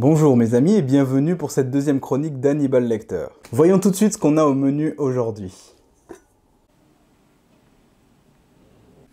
Bonjour mes amis et bienvenue pour cette deuxième chronique d'Hannibal Lecter. Voyons tout de suite ce qu'on a au menu aujourd'hui.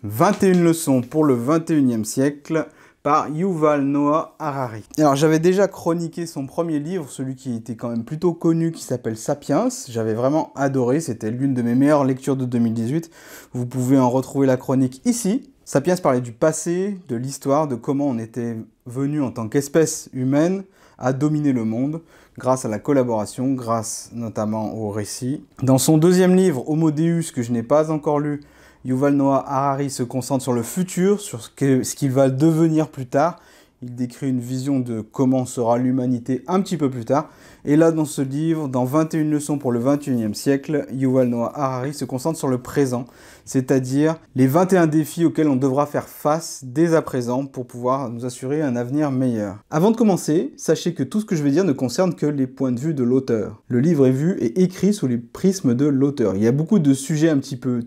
21 leçons pour le 21e siècle par Yuval Noah Harari. Alors j'avais déjà chroniqué son premier livre, celui qui était quand même plutôt connu, qui s'appelle Sapiens. J'avais vraiment adoré, c'était l'une de mes meilleures lectures de 2018. Vous pouvez en retrouver la chronique ici, pièce parlait du passé, de l'histoire, de comment on était venu en tant qu'espèce humaine à dominer le monde grâce à la collaboration, grâce notamment au récit. Dans son deuxième livre, Homo Deus, que je n'ai pas encore lu, Yuval Noah Harari se concentre sur le futur, sur ce qu'il va devenir plus tard, il décrit une vision de comment sera l'humanité un petit peu plus tard. Et là, dans ce livre, dans 21 leçons pour le 21e siècle, Yuval Noah Harari se concentre sur le présent, c'est-à-dire les 21 défis auxquels on devra faire face dès à présent pour pouvoir nous assurer un avenir meilleur. Avant de commencer, sachez que tout ce que je vais dire ne concerne que les points de vue de l'auteur. Le livre est vu et écrit sous les prismes de l'auteur. Il y a beaucoup de sujets un petit peu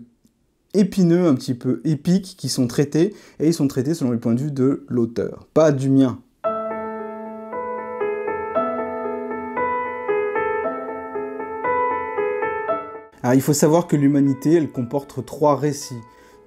épineux, un petit peu épiques qui sont traités, et ils sont traités selon le point de vue de l'auteur, pas du mien. Alors il faut savoir que l'humanité, elle comporte trois récits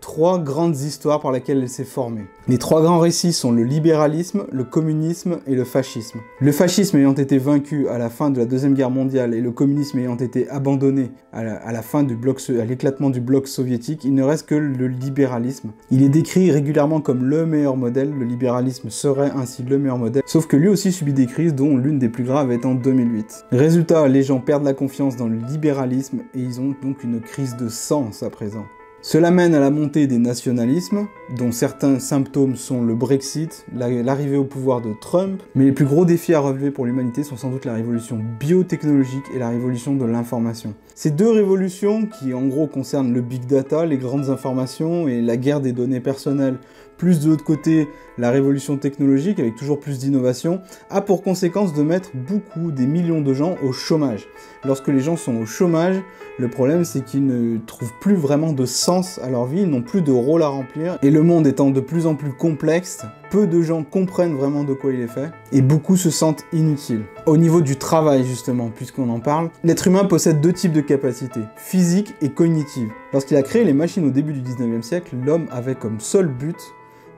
trois grandes histoires par lesquelles elle s'est formée. Les trois grands récits sont le libéralisme, le communisme et le fascisme. Le fascisme ayant été vaincu à la fin de la Deuxième Guerre mondiale et le communisme ayant été abandonné à fin du bloc, à l'éclatement du bloc soviétique, il ne reste que le libéralisme. Il est décrit régulièrement comme le meilleur modèle, le libéralisme serait ainsi le meilleur modèle, sauf que lui aussi subit des crises dont l'une des plus graves est en 2008. Résultat, les gens perdent la confiance dans le libéralisme et ils ont donc une crise de sens à présent. Cela mène à la montée des nationalismes, dont certains symptômes sont le Brexit, l'arrivée au pouvoir de Trump, mais les plus gros défis à relever pour l'humanité sont sans doute la révolution biotechnologique et la révolution de l'information. Ces deux révolutions, qui en gros concernent le big data, les grandes informations et la guerre des données personnelles, plus de l'autre côté la révolution technologique avec toujours plus d'innovation, a pour conséquence de mettre beaucoup, des millions de gens au chômage. Lorsque les gens sont au chômage, le problème c'est qu'ils ne trouvent plus vraiment de sens à leur vie, ils n'ont plus de rôle à remplir, et le monde étant de plus en plus complexe, peu de gens comprennent vraiment de quoi il est fait, et beaucoup se sentent inutiles. Au niveau du travail justement, puisqu'on en parle, l'être humain possède deux types de capacités, physiques et cognitives. Lorsqu'il a créé les machines au début du 19e siècle, l'homme avait comme seul but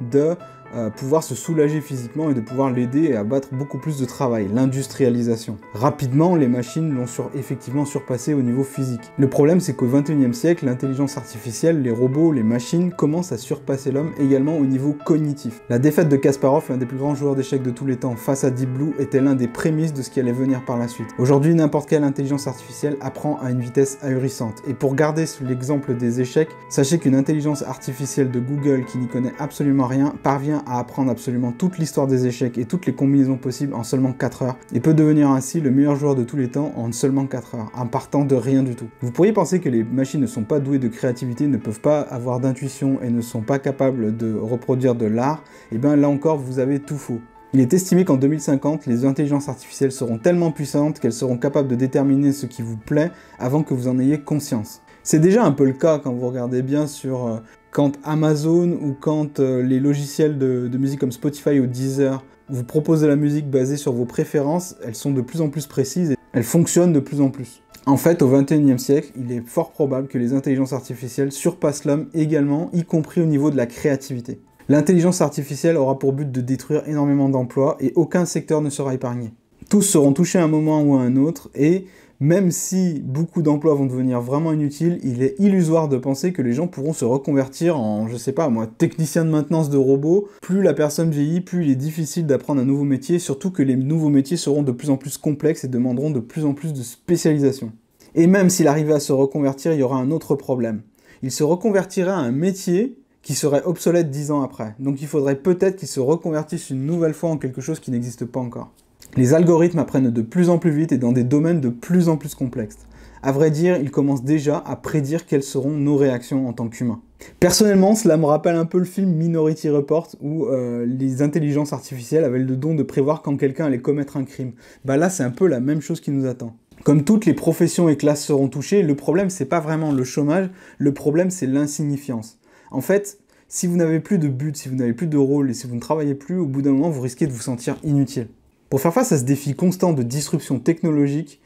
the Euh, pouvoir se soulager physiquement et de pouvoir l'aider à abattre beaucoup plus de travail, l'industrialisation. Rapidement, les machines l'ont effectivement surpassé au niveau physique. Le problème, c'est qu'au 21 siècle, l'intelligence artificielle, les robots, les machines commencent à surpasser l'homme également au niveau cognitif. La défaite de Kasparov, l'un des plus grands joueurs d'échecs de tous les temps face à Deep Blue, était l'un des prémices de ce qui allait venir par la suite. Aujourd'hui, n'importe quelle intelligence artificielle apprend à une vitesse ahurissante. Et pour garder l'exemple des échecs, sachez qu'une intelligence artificielle de Google qui n'y connaît absolument rien parvient à apprendre absolument toute l'histoire des échecs et toutes les combinaisons possibles en seulement 4 heures et peut devenir ainsi le meilleur joueur de tous les temps en seulement 4 heures, en partant de rien du tout. Vous pourriez penser que les machines ne sont pas douées de créativité, ne peuvent pas avoir d'intuition et ne sont pas capables de reproduire de l'art, et eh bien là encore vous avez tout faux. Il est estimé qu'en 2050, les intelligences artificielles seront tellement puissantes qu'elles seront capables de déterminer ce qui vous plaît avant que vous en ayez conscience. C'est déjà un peu le cas quand vous regardez bien sur euh, quand Amazon ou quand euh, les logiciels de, de, musique comme Spotify ou Deezer vous proposent de la musique basée sur vos préférences, elles sont de plus en plus précises et elles fonctionnent de plus en plus. En fait, au XXIe siècle, il est fort probable que les intelligences artificielles surpassent l'homme également, y compris au niveau de la créativité. L'intelligence artificielle aura pour but de détruire énormément d'emplois et aucun secteur ne sera épargné. Tous seront touchés à un moment ou à un autre et même si beaucoup d'emplois vont devenir vraiment inutiles, il est illusoire de penser que les gens pourront se reconvertir en, je sais pas moi, technicien de maintenance de robots. Plus la personne vieillit, plus il est difficile d'apprendre un nouveau métier, surtout que les nouveaux métiers seront de plus en plus complexes et demanderont de plus en plus de spécialisation. Et même s'il arrivait à se reconvertir, il y aura un autre problème. Il se reconvertirait à un métier qui serait obsolète dix ans après. Donc il faudrait peut-être qu'il se reconvertisse une nouvelle fois en quelque chose qui n'existe pas encore. Les algorithmes apprennent de plus en plus vite et dans des domaines de plus en plus complexes. À vrai dire, ils commencent déjà à prédire quelles seront nos réactions en tant qu'humains. Personnellement, cela me rappelle un peu le film Minority Report où euh, les intelligences artificielles avaient le don de prévoir quand quelqu'un allait commettre un crime. Bah là, c'est un peu la même chose qui nous attend. Comme toutes les professions et classes seront touchées, le problème c'est pas vraiment le chômage, le problème c'est l'insignifiance. En fait, si vous n'avez plus de but, si vous n'avez plus de rôle et si vous ne travaillez plus, au bout d'un moment vous risquez de vous sentir inutile. Pour faire face à ce défi constant de disruption technologique,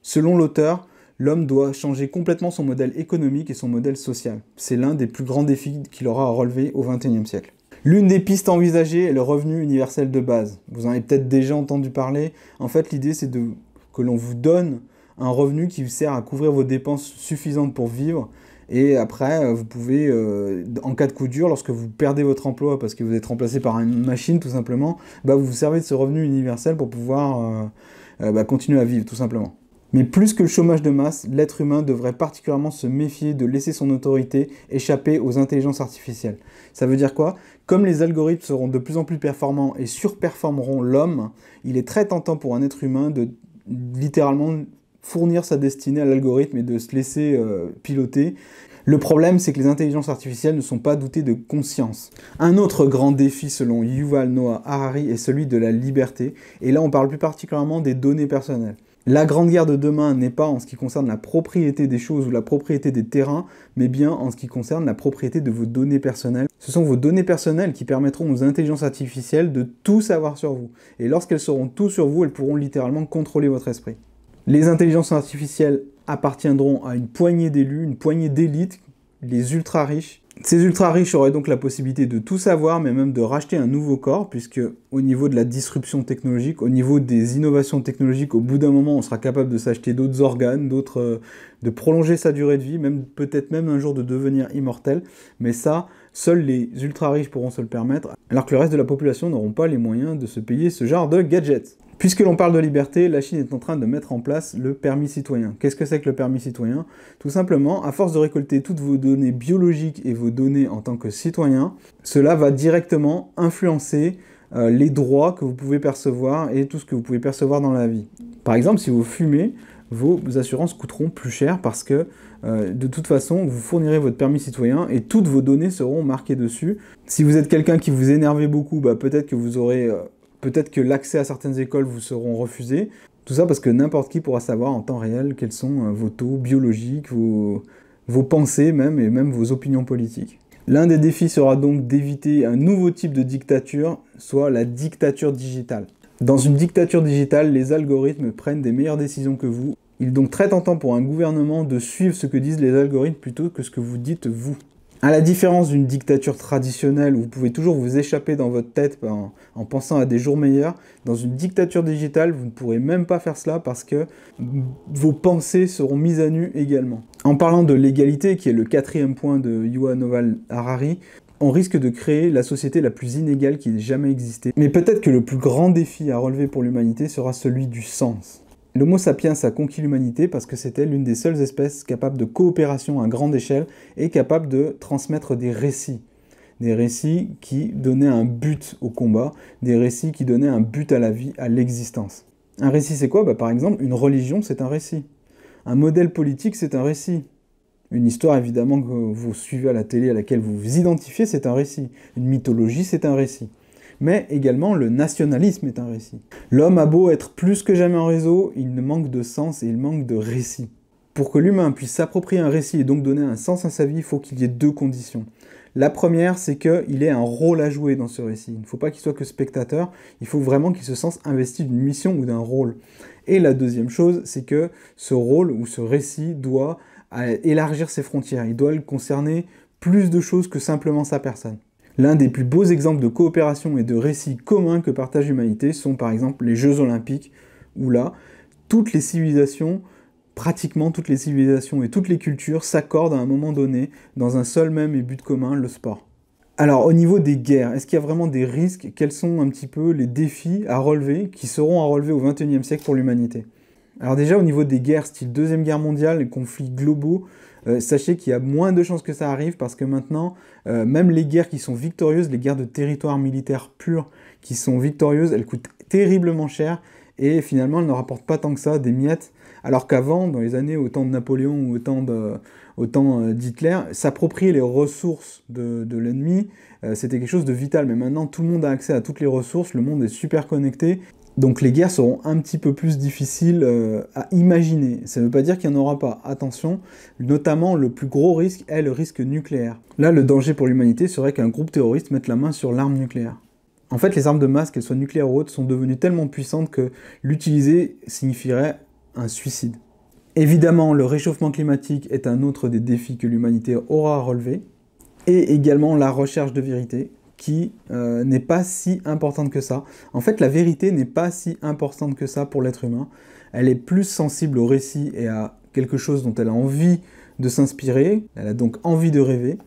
selon l'auteur, l'homme doit changer complètement son modèle économique et son modèle social. C'est l'un des plus grands défis qu'il aura à relever au XXIe siècle. L'une des pistes envisagées est le revenu universel de base. Vous en avez peut-être déjà entendu parler. En fait, l'idée, c'est que l'on vous donne un revenu qui vous sert à couvrir vos dépenses suffisantes pour vivre et après, euh, vous pouvez, euh, en cas de coup dur, lorsque vous perdez votre emploi parce que vous êtes remplacé par une machine, tout simplement, bah, vous vous servez de ce revenu universel pour pouvoir euh, bah, continuer à vivre, tout simplement. Mais plus que le chômage de masse, l'être humain devrait particulièrement se méfier de laisser son autorité échapper aux intelligences artificielles. Ça veut dire quoi Comme les algorithmes seront de plus en plus performants et surperformeront l'homme, il est très tentant pour un être humain de littéralement fournir sa destinée à l'algorithme et de se laisser euh, piloter. Le problème, c'est que les intelligences artificielles ne sont pas doutées de conscience. Un autre grand défi, selon Yuval Noah Harari, est celui de la liberté, et là on parle plus particulièrement des données personnelles. La grande guerre de demain n'est pas en ce qui concerne la propriété des choses ou la propriété des terrains, mais bien en ce qui concerne la propriété de vos données personnelles. Ce sont vos données personnelles qui permettront aux intelligences artificielles de tout savoir sur vous. Et lorsqu'elles sauront tout sur vous, elles pourront littéralement contrôler votre esprit. Les intelligences artificielles appartiendront à une poignée d'élus, une poignée d'élites, les ultra riches. Ces ultra riches auraient donc la possibilité de tout savoir, mais même de racheter un nouveau corps, puisque au niveau de la disruption technologique, au niveau des innovations technologiques, au bout d'un moment, on sera capable de s'acheter d'autres organes, d'autres, euh, de prolonger sa durée de vie, même peut-être même un jour de devenir immortel. Mais ça, seuls les ultra riches pourront se le permettre, alors que le reste de la population n'auront pas les moyens de se payer ce genre de gadgets. Puisque l'on parle de liberté, la Chine est en train de mettre en place le permis citoyen. Qu'est-ce que c'est que le permis citoyen Tout simplement, à force de récolter toutes vos données biologiques et vos données en tant que citoyen, cela va directement influencer euh, les droits que vous pouvez percevoir et tout ce que vous pouvez percevoir dans la vie. Par exemple, si vous fumez, vos assurances coûteront plus cher parce que euh, de toute façon, vous fournirez votre permis citoyen et toutes vos données seront marquées dessus. Si vous êtes quelqu'un qui vous énervez beaucoup, bah, peut-être que vous aurez... Euh, Peut-être que l'accès à certaines écoles vous seront refusés. Tout ça parce que n'importe qui pourra savoir en temps réel quels sont euh, vos taux biologiques, vos, vos pensées même et même vos opinions politiques. L'un des défis sera donc d'éviter un nouveau type de dictature, soit la dictature digitale. Dans une dictature digitale, les algorithmes prennent des meilleures décisions que vous. Il est donc très tentant pour un gouvernement de suivre ce que disent les algorithmes plutôt que ce que vous dites vous. À la différence d'une dictature traditionnelle où vous pouvez toujours vous échapper dans votre tête en, pensant à des jours meilleurs, dans une dictature digitale, vous ne pourrez même pas faire cela parce que vos pensées seront mises à nu également. En parlant de l'égalité, qui est le quatrième point de Yuval Noval Harari, on risque de créer la société la plus inégale qui ait jamais existé. Mais peut-être que le plus grand défi à relever pour l'humanité sera celui du sens. L'Homo sapiens a conquis l'humanité parce que c'était l'une des seules espèces capables de coopération à grande échelle et capable de transmettre des récits. Des récits qui donnaient un but au combat, des récits qui donnaient un but à la vie, à l'existence. Un récit, c'est quoi bah, Par exemple, une religion, c'est un récit. Un modèle politique, c'est un récit. Une histoire, évidemment, que vous suivez à la télé, à laquelle vous vous identifiez, c'est un récit. Une mythologie, c'est un récit mais également le nationalisme est un récit. L'homme a beau être plus que jamais en réseau, il ne manque de sens et il manque de récit. Pour que l'humain puisse s'approprier un récit et donc donner un sens à sa vie, il faut qu'il y ait deux conditions. La première, c'est qu'il ait un rôle à jouer dans ce récit. Il ne faut pas qu'il soit que spectateur, il faut vraiment qu'il se sente investi d'une mission ou d'un rôle. Et la deuxième chose, c'est que ce rôle ou ce récit doit euh, élargir ses frontières, il doit concerner plus de choses que simplement sa personne. L'un des plus beaux exemples de coopération et de récits communs que partage l'humanité sont par exemple les Jeux olympiques, où là, toutes les civilisations, pratiquement toutes les civilisations et toutes les cultures s'accordent à un moment donné dans un seul même et but commun, le sport. Alors au niveau des guerres, est-ce qu'il y a vraiment des risques Quels sont un petit peu les défis à relever qui seront à relever au XXIe siècle pour l'humanité alors déjà au niveau des guerres, style Deuxième Guerre mondiale, les conflits globaux, euh, sachez qu'il y a moins de chances que ça arrive parce que maintenant, euh, même les guerres qui sont victorieuses, les guerres de territoire militaire pur qui sont victorieuses, elles coûtent terriblement cher et finalement elles ne rapportent pas tant que ça des miettes. Alors qu'avant, dans les années au temps de Napoléon ou au temps autant euh, d'Hitler, s'approprier les ressources de, l'ennemi, c'était quelque chose de vital. Mais maintenant, tout le monde a accès à toutes les ressources, le monde est super connecté. Donc les guerres seront un petit peu plus difficiles euh, à imaginer. Ça ne veut pas dire qu'il n'y en aura pas. Attention, notamment le plus gros risque est le risque nucléaire. Là, le danger pour l'humanité serait qu'un groupe terroriste mette la main sur l'arme nucléaire. En fait, les armes de masse, qu'elles soient nucléaires ou autres, sont devenues tellement puissantes que l'utiliser signifierait un suicide. Évidemment, le réchauffement climatique est un autre des défis que l'humanité aura à relever, et également la recherche de vérité, qui euh, n'est pas si importante que ça. En fait, la vérité n'est pas si importante que ça pour l'être humain. Elle est plus sensible au récit et à quelque chose dont elle a envie de s'inspirer, elle a donc envie de rêver,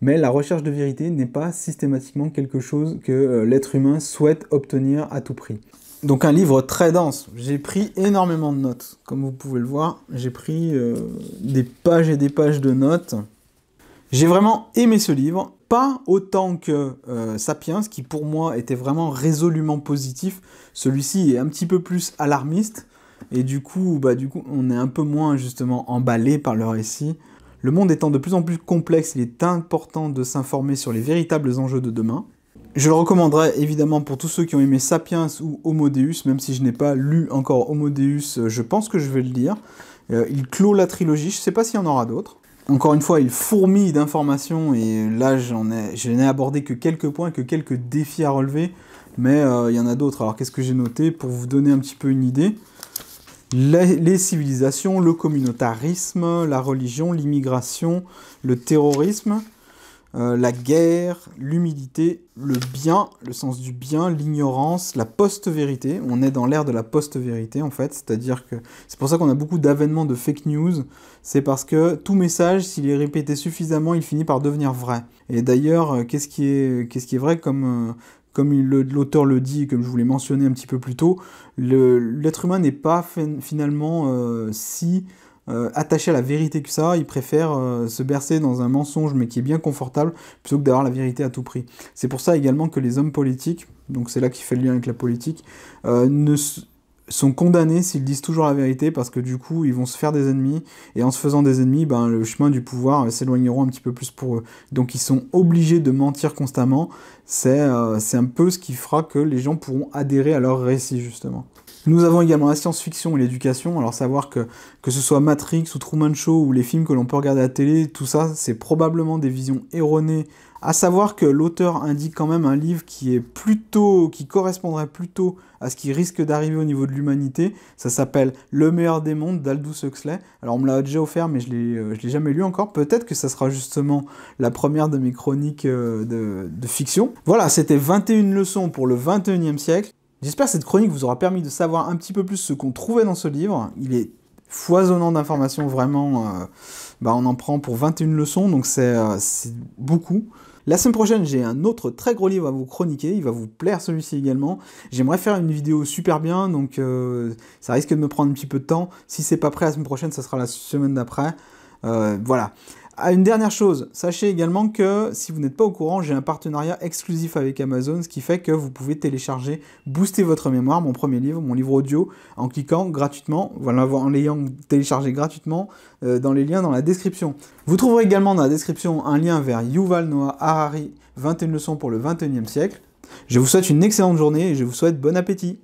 mais la recherche de vérité n'est pas systématiquement quelque chose que euh, l'être humain souhaite obtenir à tout prix. Donc un livre très dense. J'ai pris énormément de notes. Comme vous pouvez le voir, j'ai pris euh, des pages et des pages de notes. J'ai vraiment aimé ce livre, pas autant que euh, Sapiens, qui pour moi était vraiment résolument positif. Celui-ci est un petit peu plus alarmiste, et du coup, bah, du coup, on est un peu moins justement emballé par le récit. Le monde étant de plus en plus complexe, il est important de s'informer sur les véritables enjeux de demain. Je le recommanderais évidemment pour tous ceux qui ont aimé Sapiens ou Homodeus, même si je n'ai pas lu encore Homo je pense que je vais le lire. Euh, il clôt la trilogie, je ne sais pas s'il y en aura d'autres encore une fois, il fourmille d'informations et là, j'en je n'ai abordé que quelques points, que quelques défis à relever, mais euh, il y en a d'autres. Alors, qu'est-ce que j'ai noté pour vous donner un petit peu une idée les, civilisations, le communautarisme, la religion, l'immigration, le terrorisme, euh, la guerre, l'humilité, le bien, le sens du bien, l'ignorance, la post-vérité. On est dans l'ère de la post-vérité en fait, c'est-à-dire que c'est pour ça qu'on a beaucoup d'avènements de fake news. C'est parce que tout message, s'il est répété suffisamment, il finit par devenir vrai. Et d'ailleurs, euh, qu'est-ce qui est, vrai comme euh, comme l'auteur le dit, comme je vous l'ai mentionné un petit peu plus tôt, l'être humain n'est pas finalement si euh, attachés à la vérité que ça, ils préfèrent euh, se bercer dans un mensonge mais qui est bien confortable plutôt que d'avoir la vérité à tout prix. C'est pour ça également que les hommes politiques, donc c'est là qui fait le lien avec la politique, euh, ne sont condamnés s'ils disent toujours la vérité parce que du coup ils vont se faire des ennemis et en se faisant des ennemis ben, le chemin du pouvoir s'éloigneront un petit peu plus pour eux donc ils sont obligés de mentir constamment c'est un peu ce qui fera que les gens pourront adhérer à leur récit justement nous avons également la science-fiction et l'éducation. Alors savoir que que ce soit Matrix ou Truman Show ou les films que l'on peut regarder à la télé, tout ça, c'est probablement des visions erronées. À savoir que l'auteur indique quand même un livre qui est plutôt, qui correspondrait plutôt à ce qui risque d'arriver au niveau de l'humanité. Ça s'appelle Le meilleur des mondes d'Aldous Huxley. Alors on me l'a déjà offert, mais je l'ai, euh, l'ai jamais lu encore. Peut-être que ça sera justement la première de mes chroniques euh, de, de fiction. Voilà, c'était 21 leçons pour le 21e siècle. J'espère que cette chronique vous aura permis de savoir un petit peu plus ce qu'on trouvait dans ce livre. Il est foisonnant d'informations, vraiment. Euh, bah, on en prend pour 21 leçons, donc euh, c'est beaucoup. La semaine prochaine, j'ai un autre très gros livre à vous chroniquer, il va vous plaire celui-ci également. J'aimerais faire une vidéo super bien, donc euh, ça risque de me prendre un petit peu de temps. Si c'est pas prêt la semaine prochaine, ça sera la semaine d'après. voilà. Ah, une dernière chose, sachez également que si vous n'êtes pas au courant, j'ai un partenariat exclusif avec Amazon, ce qui fait que vous pouvez télécharger, booster votre mémoire, mon premier livre, mon livre audio, en cliquant gratuitement, voilà, en l'ayant téléchargé gratuitement euh, dans les liens dans la description. Vous trouverez également dans la description un lien vers Yuval Noah Harari, 21 leçons pour le 21e siècle. Je vous souhaite une excellente journée et je vous souhaite bon appétit.